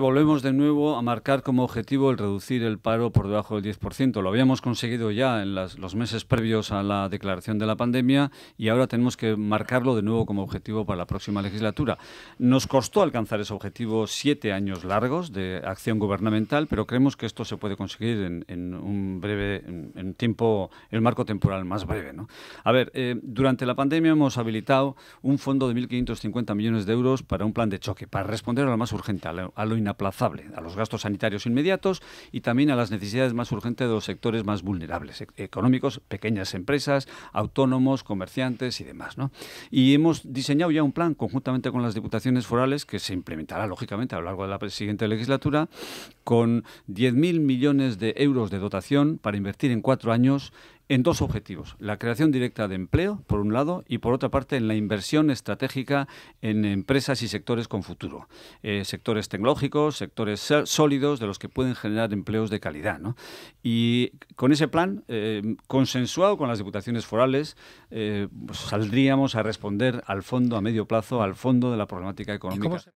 Volvemos de nuevo a marcar como objetivo el reducir el paro por debajo del 10%. Lo habíamos conseguido ya en los meses previos a la declaración de la pandemia y ahora tenemos que marcarlo de nuevo como objetivo para la próxima legislatura. Nos costó alcanzar ese objetivo siete años largos de acción gubernamental, pero creemos que esto se puede conseguir en, un breve, en, tiempo, en el marco temporal más breve. A ver, eh, durante la pandemia hemos habilitado un fondo de 1.550 millones de euros para un plan de choque, para responder a lo más urgente, a lo, a aplazable a los gastos sanitarios inmediatos y también a las necesidades más urgentes de los sectores más vulnerables, e-, económicos, pequeñas empresas, autónomos, comerciantes y demás. ¿no? Y hemos diseñado ya un plan conjuntamente con las diputaciones forales que se implementará lógicamente a lo largo de la siguiente legislatura con 10.000 millones de euros de dotación para invertir en cuatro años en dos objetivos, la creación directa de empleo, por un lado, y por otra parte, en la inversión estratégica en empresas y sectores con futuro, eh, sectores tecnológicos, sectores sólidos de los que pueden generar empleos de calidad. Y con ese plan, eh, consensuado con las diputaciones forales, eh, pues saldríamos a responder al fondo a medio plazo, al fondo de la problemática económica.